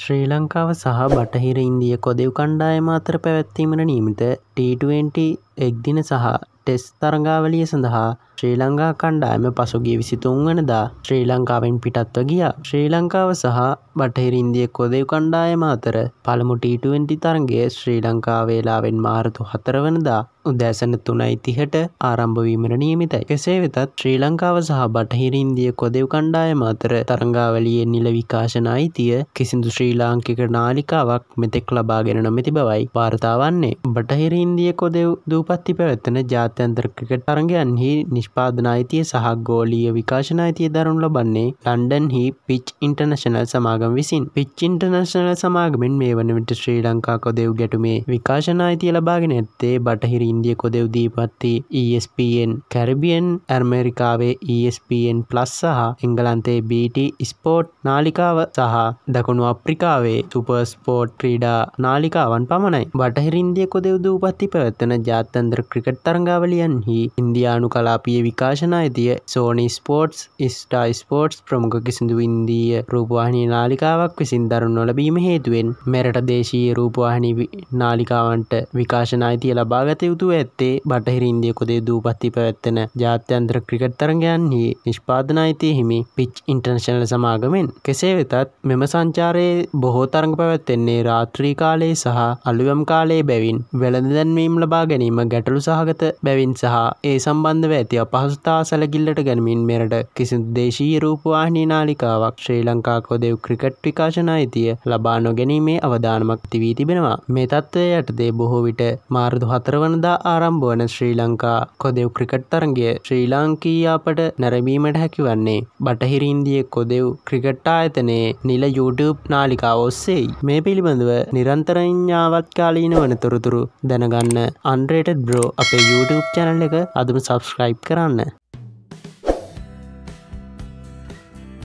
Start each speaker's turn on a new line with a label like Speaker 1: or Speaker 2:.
Speaker 1: ශ්‍රී ලංකාව සහ බටහිර ඉන්දිය කොදෙව් කණ්ඩායම අතර පැවැත්වීමට නියමිත ටීටුවෙන්ටි එක්දින සහ ටෙස් තරගාවලිය සඳහා ශ්‍රී ලංකා කණ්ඩායම පසුගිය විසිතුන්වනදා ශ්‍රී ලංකාවෙන් පිටත්ව ගියා. ශ්‍රී ලංකාව සහ බටහිර ඉන්දිය කොදෙව් කණ්ඩායම අතර පළමු T20 තරගය ශ්‍රී ලංකා වේලාවෙන් මාර්තු 4 වනදා උදෑසන තුනයි තිහට ආරම්භවීමට නියමිතයි. කෙසේ වෙතත් ශ්‍රී ලංකාව සහ බටහිර ඉන්දිය කොදෙව් කණ්ඩායම අතර තරංගාවලියෙන් නිල විකාශන අයිතිය කිසිදු ශ්‍රී ලාංකික නාලිකාවක් මෙතෙක් ලබාගෙන නොමැති බවයි වාර්තාවන්නේ. බටහිර ඉන්දිය කොදෙව් දූපත්ති පැවැත්වන ජාත්‍යන්තර ක්‍රිකට් තරගයන්හි නිෂ්ප නිෂ්පාදන අයිතිය සහ ගෝලීය විකාශන අයිතිය දරනු ලබන්නේ ලන්ඩන් හි පිච් ඉන්ටර්නශනල් සමාගම් විසින්. පිච් ඉන්ටර්නශනල් සමාගමෙන් මේ වන විට ශ්‍රී ලංකා කොදෙව් ගැටුමේ විකාශන අයිතිය ලබාගෙන ඇත්තේ බටහිර ඉන්දිය කොදෙව් දීපත්ති ESPN කැරිබියන් ඇර්මරිකාවේ ESPN ප්ලස් සහ එංගලන්තේ BT ස්පෝට් නාලිකාව සහ දකුණු අප්‍රිකාවේ සුපර්ස්පෝට් ක්‍රීඩා නාලිකාවන් පමණයි. බටහිරින්දිය කොදෙව් දූපත්ති පැවැත්වන ජාත්තන්ත්‍ර ක්‍රිකට් තරංගාවලියන්හි ඉන්දයානු කලාපි ලිපිය විකාශන අයිතිය සෝනි ස්පෝට්ස් ස්ටා ස්පෝට්ස් ප්‍රමුඛ කිසිදු ඉන්දීය රූපවාහිනී නාලිකාවක් විසින් දරුණු නොලබීම හේතුවෙන් මෙරට දේශී රූපවාහිනි නාලිකාවන්ට විකාශන අයිතිය ලබාගත යුතු ඇත්තේ බටහිර ඉන්දිය කොදේ දූපත්ති පැවැත්වෙන ජාත්‍යන්ත්‍ර ක්‍රිකට් තරගයන්හි නිෂ්පාදන අයිතිය හිමි පිච් ඉන්ටර්නශනල සමාගමෙන් කෙසේ වෙතත් මෙම සංචාරයේ බොහෝ තරඟ පැවැත්වෙන්නේ රාත්‍රී කාලයේ සහ අලුයම් කාලයේ බැවින් වෙළඳදැන්වීම් ලබා ගැනීම ගැටලු සහගත බැවින් සහ ඒ සම්බන්ධව ඇති අපහසුතා සැලකිල්ලට ගැනමින් මෙරට කිසිදු දේශී රූපවාහිනී නාලිකාවක් ශ්‍රී ලංකා කොදෙව් ක්‍රිකට් විකාශන අයිතිය ලබා නොගැනීමේ අවධානමක් තිවී තිබෙනවා මේ තත්ත්වය යටතේ බොහෝ විට මාර්දු හතරවනදා ආරම්භවන ශ්‍රී ලංකා කොදෙව් ක්‍රිකට් තරගේ ශ්‍රී ලාංකීයාපට නැරඹීමට හැකිවන්නේ බටහිරින්දිය කොදෙව් ක්‍රිකට්ටා ඇතනේ නිල YouTube නාලිකාව ඔස්සෙයි මේ පිළිබඳව නිරන්තරඥාවත්කාලීන වනතුොරතුරු දැනගන්න අන්ඩ්‍රේටඩ් බ්‍රෝ අපේ YouTube චැනල් එක අදම සබස්ක්‍රයිබ් කර कराना